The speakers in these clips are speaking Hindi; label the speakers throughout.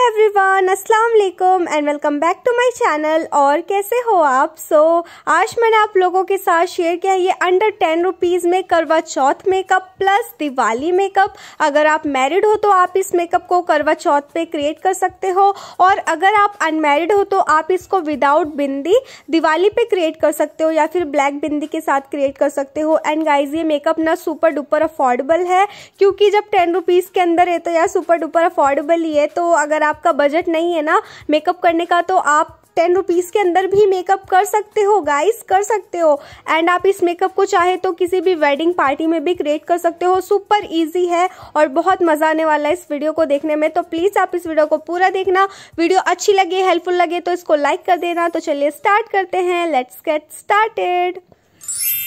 Speaker 1: हाय एवरीवन अस्सलाम वालेकुम and welcome back to my channel और कैसे हो आप सो so, आज मैंने आप लोगों के साथ शेयर किया ये अंडर टेन रुपीज़ में Karwa Chauth makeup plus Diwali makeup अगर आप मैरिड हो तो आप इस मेकअप को करवा चौथ पे क्रिएट कर सकते हो और अगर आप अनमेरिड हो तो आप इसको विदाउट बिंदी दिवाली पे क्रिएट कर सकते हो या फिर ब्लैक बिंदी के साथ क्रिएट कर सकते हो एंड गाइज ये मेकअप ना सुपर डुपर अफोर्डेबल है क्योंकि जब टेन रुपीज़ के अंदर है तो यार सुपर डुपर अफोर्डेबल ही है तो अगर आप आपका बजट नहीं है ना मेकअप करने का तो आप टेन रुपीज़ के अंदर भी मेकअप कर सकते हो गाइस कर सकते हो एंड आप इस मेकअप को चाहे तो किसी भी वेडिंग पार्टी में भी क्रिएट कर सकते हो सुपर इजी है और बहुत मज़ा आने वाला है इस वीडियो को देखने में तो प्लीज़ आप इस वीडियो को पूरा देखना वीडियो अच्छी लगे हेल्पफुल लगे तो इसको लाइक कर देना तो चलिए स्टार्ट करते हैं let's get started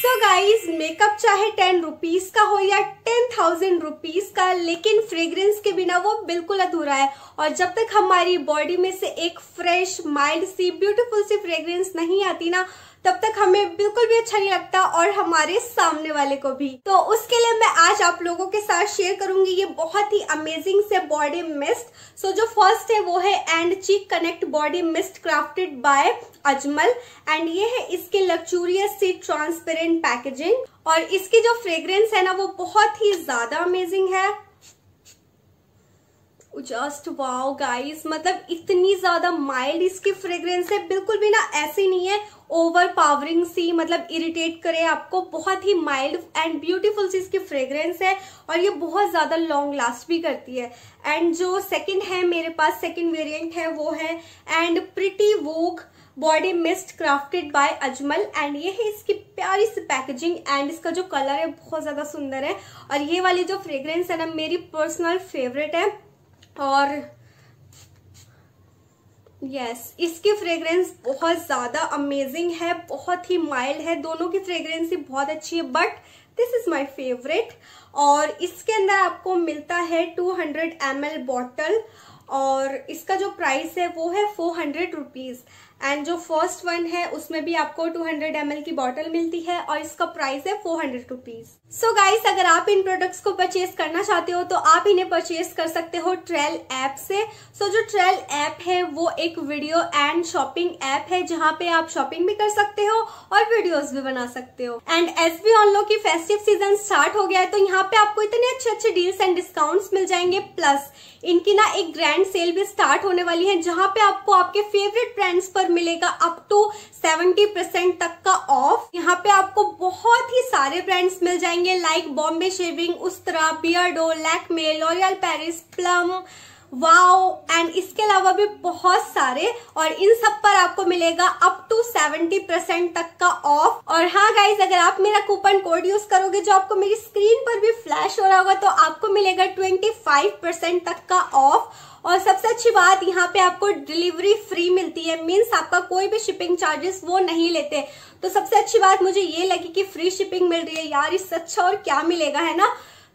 Speaker 1: so guys makeup चाहे टेन रुपीज का हो या टेन थाउजेंड रुपीज का लेकिन फ्रेग्रेंस के बिना वो बिल्कुल अधूरा है और जब तक हमारी बॉडी में से एक फ्रेश माइल्ड सी ब्यूटीफुल सी फ्रेग्रेंस नहीं आती ना तब तक हमें बिल्कुल भी अच्छा नहीं लगता और हमारे सामने वाले को भी तो उसके लिए मैं आज आप लोगों के साथ शेयर करूंगी ये बहुत ही अमेजिंग से बॉडी मिस्ट सो जो फर्स्ट है वो है and cheek connect body mist crafted by Ajmal and ये है इसके लग्जूरियस सी ट्रांसपेरेंट पैकेजिंग और इसकी जो फ्रेग्रेंस है ना वो बहुत ही ज्यादा अमेजिंग है जस्ट वाओ गाइस मतलब इतनी ज्यादा माइल्ड इसकी फ्रेग्रेंस है बिल्कुल भी ना ऐसी नहीं है ओवर पावरिंग सी मतलब इरिटेट करे आपको बहुत ही माइल्ड एंड ब्यूटीफुल सी इसकी फ्रेग्रेंस है और ये बहुत ज़्यादा लॉन्ग लास्ट भी करती है एंड जो सेकंड है मेरे पास सेकंड वेरिएंट है वो है and pretty woke body mist crafted by Ajmal and ये है इसकी प्यारी सी पैकेजिंग एंड इसका जो कलर है बहुत ज़्यादा सुंदर है और ये वाली जो फ्रेग्रेंस है ना मेरी पर्सनल फेवरेट है और यस yes, इसकी फ्रेग्रेंस बहुत ज़्यादा अमेजिंग है बहुत ही माइल्ड है दोनों की फ्रेग्रेंस ही बहुत अच्छी है but this is my favourite और इसके अंदर आपको मिलता है 200 हंड्रेड एम बॉटल और इसका जो प्राइस है वो है फोर हंड्रेड रुपीज़ एंड जो फर्स्ट वन है उसमें भी आपको 200 हंड्रेड की बॉटल मिलती है और इसका प्राइस है four hundred rupees so guys अगर आप इन प्रोडक्ट्स को परचेज करना चाहते हो तो आप इन्हें परचेज कर सकते हो ट्रेल ऐप से सो so, जो ट्रेल ऐप है वो एक वीडियो एंड शॉपिंग ऐप है जहाँ पे आप शॉपिंग भी कर सकते हो और वीडियोस भी बना सकते हो एंड एस बी ऑन लो की फेस्टिव सीजन स्टार्ट हो गया है तो यहाँ पे आपको इतने अच्छे अच्छे डील्स एंड डिस्काउंट मिल जाएंगे प्लस इनकी ना एक ग्रैंड सेल भी स्टार्ट होने वाली है जहाँ पे आपको आपके फेवरेट ब्रांड्स पर मिलेगा अप टू सेवेंटी परसेंट तक का ऑफ यहाँ पे आपको बहुत ही सारे ब्रांड्स मिल जाएंगे like Bombay shaving Ustraa Beardo Lakme L'Oreal Paris Plum wow and इसके अलावा भी बहुत सारे और इन सब पर आपको मिलेगा अप टू 70 परसेंट तक का ऑफ और हाँ गाइज अगर आप मेरा कूपन कोड यूज करोगे जो आपको मेरी स्क्रीन पर भी फ्लैश हो रहा होगा तो आपको मिलेगा 25 परसेंट तक का ऑफ और सबसे अच्छी बात यहाँ पे आपको डिलीवरी फ्री मिलती है मीन्स आपका कोई भी शिपिंग चार्जेस वो नहीं लेते तो सबसे अच्छी बात मुझे ये लगी कि फ्री शिपिंग मिल रही है यार इस अच्छा और क्या मिलेगा है ना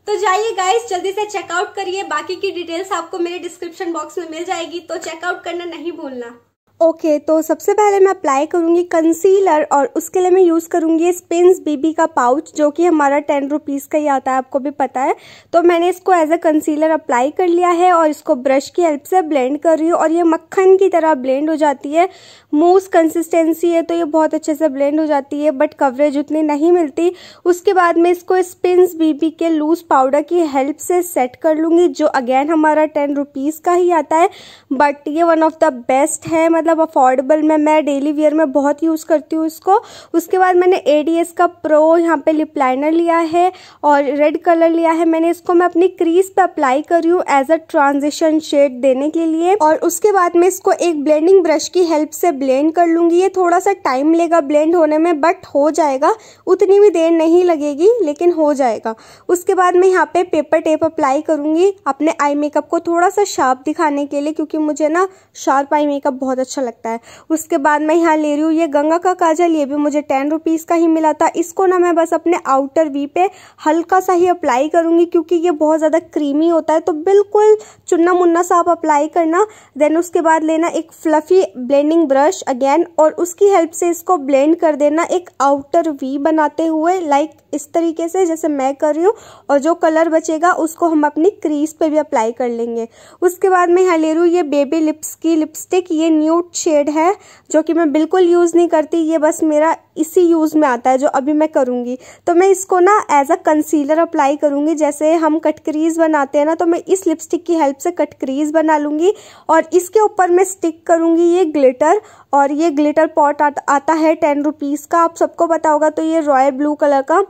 Speaker 1: तो जाइए गाइस जल्दी से चेकआउट करिए बाकी की डिटेल्स आपको मेरे डिस्क्रिप्शन बॉक्स में मिल जाएगी तो चेकआउट करना नहीं भूलना ओके okay, तो सबसे पहले मैं अप्लाई करूँगी कंसीलर और उसके लिए मैं यूज़ करूंगी स्पिन्स बीबी का पाउच जो कि हमारा टेन रुपीज़ का ही आता है आपको भी पता है तो मैंने इसको एज अ कंसीलर अप्लाई कर लिया है और इसको ब्रश की हेल्प से ब्लेंड कर रही हूँ और ये मक्खन की तरह ब्लेंड हो जाती है मूस कंसिस्टेंसी है तो ये बहुत अच्छे से ब्लेंड हो जाती है बट कवरेज उतनी नहीं मिलती उसके बाद मैं इसको स्पिन्स बीबी के लूज़ पाउडर की हेल्प से सेट कर लूँगी जो अगेन हमारा टेन रुपीज़ का ही आता है बट ये वन ऑफ द बेस्ट है मतलब मतलब अफोर्डेबल में मैं डेली वेयर में बहुत यूज़ करती हूँ इसको उसके बाद मैंने ए का प्रो यहाँ पे लिप लाइनर लिया है और रेड कलर लिया है मैंने इसको मैं अपनी क्रीज पे अप्लाई कर रही हूँ एज अ ट्रांजिशन शेड देने के लिए और उसके बाद मैं इसको एक ब्लेंडिंग ब्रश की हेल्प से ब्लेंड कर लूँगी ये थोड़ा सा टाइम लेगा ब्लेंड होने में बट हो जाएगा उतनी भी देर नहीं लगेगी लेकिन हो जाएगा उसके बाद मैं यहाँ पे पेपर टेप अप्लाई करूँगी अपने आई मेकअप को थोड़ा सा शार्प दिखाने के लिए क्योंकि मुझे ना शार्प आई मेकअप बहुत अच्छा अच्छा लगता है उसके बाद मैं यहाँ ले रही हूँ ये गंगा का काजल ये भी मुझे टेन रुपीज़ का ही मिला था इसको ना मैं बस अपने आउटर वी पे हल्का सा ही अप्लाई करूँगी क्योंकि ये बहुत ज़्यादा क्रीमी होता है तो बिल्कुल चुन्ना मुन्ना सा आप अप्लाई करना देन उसके बाद लेना एक फ्लफ़ी ब्लेंडिंग ब्रश अगेन और उसकी हेल्प से इसको ब्लेंड कर देना एक आउटर वी बनाते हुए लाइक इस तरीके से जैसे मैं कर रही हूँ और जो कलर बचेगा उसको हम अपनी क्रीज पे भी अप्लाई कर लेंगे उसके बाद मैं यहाँ ले रही हूँ ये बेबी लिप्स की लिपस्टिक ये न्यू शेड है जो कि मैं बिल्कुल यूज़ नहीं करती ये बस मेरा इसी यूज़ में आता है जो अभी मैं करूँगी तो मैं इसको ना एज अ कंसीलर अप्लाई करूँगी जैसे हम कट क्रीज बनाते हैं ना तो मैं इस लिपस्टिक की हेल्प से कट क्रीज बना लूँगी और इसके ऊपर मैं स्टिक करूँगी ये ग्लिटर और ये ग्लिटर पॉट आता, आता है टेन रुपीज़ का आप सबको पता होगा तो ये रॉयल ब्लू कलर का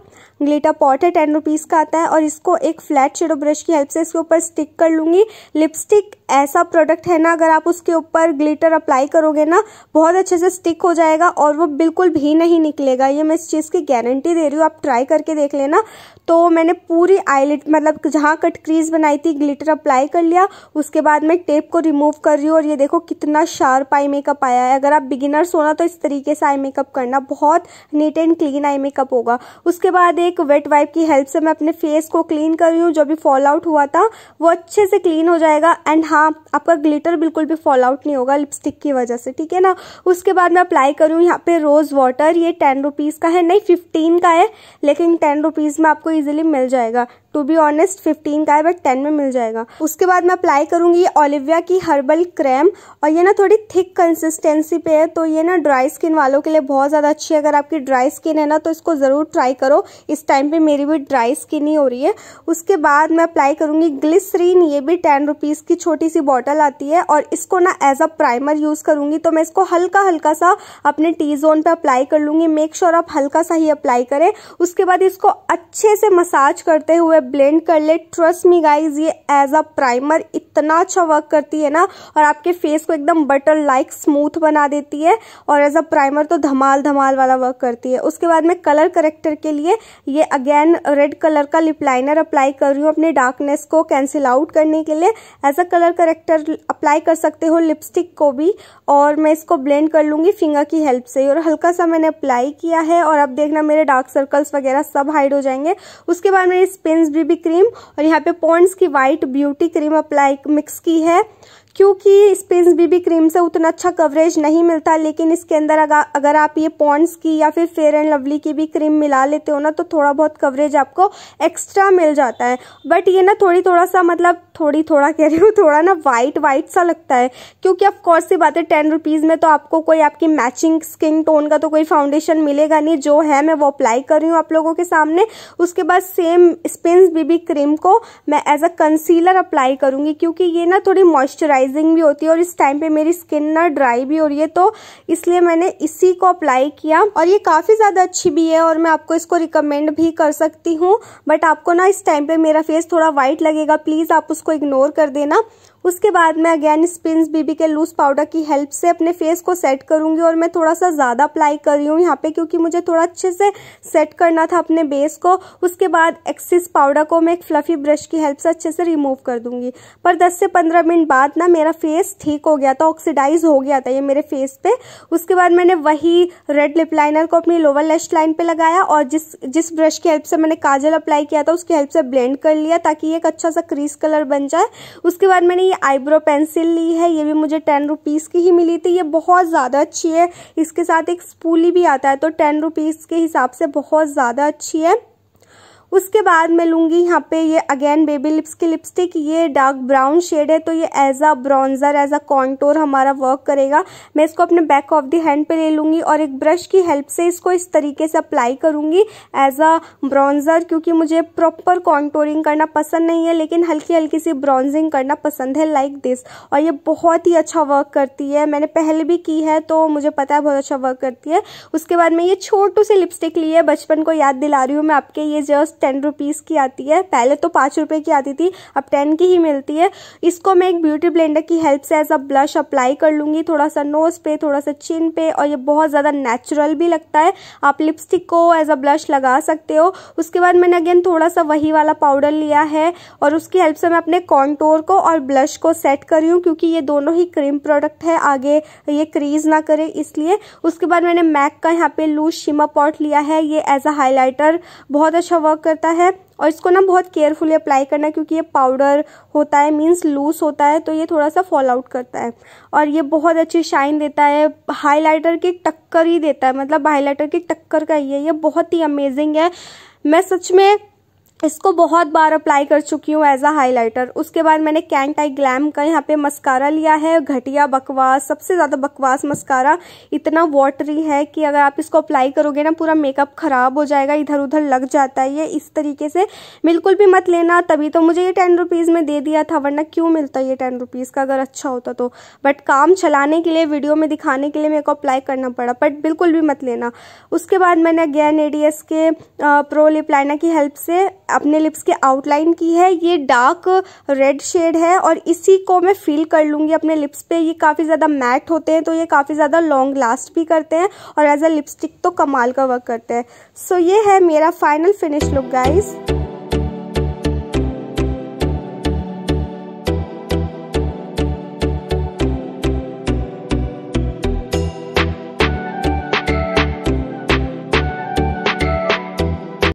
Speaker 1: ग्लिटर पॉट है टेन रुपीज़ का आता है और इसको एक फ्लैट शेडो ब्रश की हेल्प से इसके ऊपर स्टिक कर लूँगी लिपस्टिक ऐसा प्रोडक्ट है ना अगर आप उसके ऊपर ग्लिटर अप्लाई करोगे ना बहुत अच्छे से स्टिक हो जाएगा और वो बिल्कुल भी नहीं नहीं निकलेगा ये मैं इस चीज़ की गारंटी दे रही हूँ आप ट्राई करके देख लेना तो मैंने पूरी आईलिट मतलब जहाँ कट क्रीज बनाई थी ग्लिटर अप्लाई कर लिया उसके बाद मैं टेप को रिमूव कर रही हूँ और ये देखो कितना शार्प आई मेकअप आया है अगर आप बिगिनर्स होना तो इस तरीके से आई मेकअप करना बहुत neat and clean eye makeup होगा उसके बाद एक वेट वाइप की हेल्प से मैं अपने फेस को क्लीन कर रही हूँ जो भी फॉल आउट हुआ था वो अच्छे से क्लीन हो जाएगा एंड हाँ आपका ग्लिटर बिल्कुल भी फॉल आउट नहीं होगा लिपस्टिक की वजह से ठीक है ना उसके बाद मैं अप्लाई करूँ यहाँ पे रोज़ वाटर ये ये टेन रुपीज़ का है नहीं फिफ्टीन का है लेकिन टेन रुपीज़ में आपको इजीली मिल जाएगा टू बी ऑनेस्ट फिफ्टीन का है बट टेन में मिल जाएगा उसके बाद मैं अप्लाई करूंगी ओलिविया की हर्बल क्रैम और ये ना थोड़ी थिक कंसिस्टेंसी पे है तो ये ना ड्राई स्किन वालों के लिए बहुत ज़्यादा अच्छी है अगर आपकी ड्राई स्किन है ना तो इसको ज़रूर ट्राई करो इस टाइम पर मेरी भी ड्राई स्किन ही हो रही है उसके बाद मैं अप्लाई करूंगी ग्लिसरीन ये भी टेन रुपीज़ की छोटी सी बॉटल आती है और इसको ना एज अ प्राइमर यूज़ करूंगी तो मैं इसको हल्का हल्का सा अपने टी जोन पर अप्लाई कर लूंगी मेक श्योर sure आप हल्का सा ही अप्लाई करें उसके बाद इसको अच्छे से मसाज करते हुए है ब्लेंड कर ले ट्रस्ट मी गाइज ये एज अ प्राइमर इतना अच्छा वर्क करती है ना और आपके फेस को एकदम बटर लाइक स्मूथ बना देती है और एज अ प्राइमर तो धमाल धमाल वाला वर्क करती है उसके बाद में कलर करेक्टर के लिए ये अगेन रेड कलर का लिप लाइनर अप्लाई कर रही हूँ अपने डार्कनेस को कैंसिल आउट करने के लिए as a colour corrector apply कर सकते हो लिपस्टिक को भी और मैं इसको ब्लेंड कर लूंगी फिंगर की हेल्प से और हल्का सा मैंने अप्लाई किया है और अब देखना मेरे डार्क सर्कल्स वगैरह सब हाइड हो जाएंगे उसके बाद मैंने स्पिन बीबी क्रीम और यहाँ पे पॉन्ड्स की white beauty cream apply mix की है क्योंकि स्पिन्स बीबी क्रीम से उतना अच्छा कवरेज नहीं मिलता लेकिन इसके अंदर अगर आप ये पॉन्ड्स की या फिर फेयर एंड लवली की भी क्रीम मिला लेते हो ना तो थोड़ा बहुत कवरेज आपको एक्स्ट्रा मिल जाता है बट ये ना थोड़ी थोड़ा सा मतलब थोड़ी थोड़ा कह रही हूँ थोड़ा ना वाइट वाइट सा लगता है क्योंकि ऑफकोर्स ही बात है टेन रुपीज़ में तो आपको कोई आपकी मैचिंग स्किन टोन का तो कोई फाउंडेशन मिलेगा नहीं जो है मैं वो अप्लाई कर रही हूँ आप लोगों के सामने उसके बाद सेम स्पिन्स बीबी क्रीम को मैं एज अ कंसीलर अप्लाई करूँगी क्योंकि ये ना थोड़ी मॉइस्चराइज मॉइस्चराइजिंग भी होती है और इस टाइम पे मेरी स्किन ना ड्राई भी हो रही है तो इसलिए मैंने इसी को अप्लाई किया और ये काफ़ी ज़्यादा अच्छी भी है और मैं आपको इसको रिकमेंड भी कर सकती हूँ बट आपको ना इस टाइम पे मेरा फेस थोड़ा व्हाइट लगेगा प्लीज़ आप उसको इग्नोर कर देना उसके बाद मैं अगेन स्पिन बीबी के लूज पाउडर की हेल्प से अपने फेस को सेट करूंगी और मैं थोड़ा सा ज़्यादा अप्लाई कर रही हूँ यहाँ पे क्योंकि मुझे थोड़ा अच्छे से सेट करना था अपने बेस को उसके बाद एक्सिस पाउडर को मैं एक फ्लफी ब्रश की हेल्प से अच्छे से रिमूव कर दूंगी पर 10 से 15 मिनट बाद ना मेरा फेस ठीक हो गया था ऑक्सीडाइज हो गया था ये मेरे फेस पे उसके बाद मैंने वही रेड लिप लाइनर को अपनी लोअर लेस्ट लाइन पे लगाया और जिस जिस ब्रश की हेल्प से मैंने काजल अप्लाई किया था उसकी हेल्प से ब्लेंड कर लिया ताकि एक अच्छा सा क्रीज कलर बन जाए उसके बाद मैंने ये आईब्रो पेंसिल ली है ये भी मुझे टेन रुपीज़ की ही मिली थी ये बहुत ज़्यादा अच्छी है इसके साथ एक स्पूली भी आता है तो टेन रुपीज़ के हिसाब से बहुत ज़्यादा अच्छी है उसके बाद मैं लूँगी यहाँ पे ये अगेन बेबी लिप्स की लिपस्टिक ये डार्क ब्राउन शेड है तो ये as a bronzer as a contour हमारा वर्क करेगा मैं इसको अपने बैक ऑफ द हैंड पे ले लूँगी और एक ब्रश की हेल्प से इसको इस तरीके से अप्लाई करूँगी एज अ ब्राउन्जर क्योंकि मुझे प्रॉपर कॉन्टोरिंग करना पसंद नहीं है लेकिन हल्की हल्की सी ब्राउन्जिंग करना पसंद है लाइक like दिस और ये बहुत ही अच्छा वर्क करती है मैंने पहले भी की है तो मुझे पता है बहुत अच्छा वर्क करती है उसके बाद मैं ये छोटू सी लिपस्टिक ली है बचपन को याद दिला रही हूँ मैं आपके ये जस्ट टेन रुपीज़ की आती है पहले तो पाँच रुपये की आती थी अब टेन की ही मिलती है इसको मैं एक ब्यूटी ब्लेंडर की हेल्प से एज अ ब्लश अप्लाई कर लूँगी थोड़ा सा नोज़ पे थोड़ा सा चिन पे और ये बहुत ज़्यादा नेचुरल भी लगता है आप लिपस्टिक को एज अ ब्लश लगा सकते हो उसके बाद मैंने अगेन थोड़ा सा वही वाला पाउडर लिया है और उसकी हेल्प से मैं अपने कॉन्टोर को और ब्लश को सेट कर रही हूँ क्योंकि ये दोनों ही क्रीम प्रोडक्ट है आगे ये क्रीज ना करे इसलिए उसके बाद मैंने मैक का यहाँ पे लूज शिमा पॉट लिया है ये एज अ हाईलाइटर बहुत अच्छा वर्क करता है और इसको ना बहुत केयरफुली अप्लाई करना क्योंकि ये पाउडर होता है मींस लूज होता है तो ये थोड़ा सा फॉल आउट करता है और ये बहुत अच्छी शाइन देता है हाइलाइटर की टक्कर ही देता है मतलब हाइलाइटर की टक्कर का ही है ये बहुत ही अमेजिंग है मैं सच में इसको बहुत बार अप्लाई कर चुकी हूँ एज अ हाइलाइटर उसके बाद मैंने कैंट आई ग्लैम का यहाँ पे मस्कारा लिया है घटिया बकवास सबसे ज़्यादा बकवास मस्कारा इतना वॉटरी है कि अगर आप इसको अप्लाई करोगे ना पूरा मेकअप ख़राब हो जाएगा इधर उधर लग जाता है ये इस तरीके से बिल्कुल भी मत लेना तभी तो मुझे ये टेन रुपीज़ में दे दिया था वरना क्यों मिलता ये टेन रुपीज़ का अगर अच्छा होता तो बट काम चलाने के लिए वीडियो में दिखाने के लिए मेरे को अप्लाई करना पड़ा बट बिल्कुल भी मत लेना उसके बाद मैंने अगेन एडीएस के प्रो लिपलाइना की हेल्प से अपने लिप्स के आउटलाइन की है ये डार्क रेड शेड है और इसी को मैं फील कर लूँगी अपने लिप्स पे ये काफ़ी ज़्यादा मैट होते हैं तो ये काफ़ी ज़्यादा लॉन्ग लास्ट भी करते हैं और एज अ लिपस्टिक तो कमाल का वर्क करते हैं सो so, ये है मेरा फाइनल फिनिश लुक गाइज़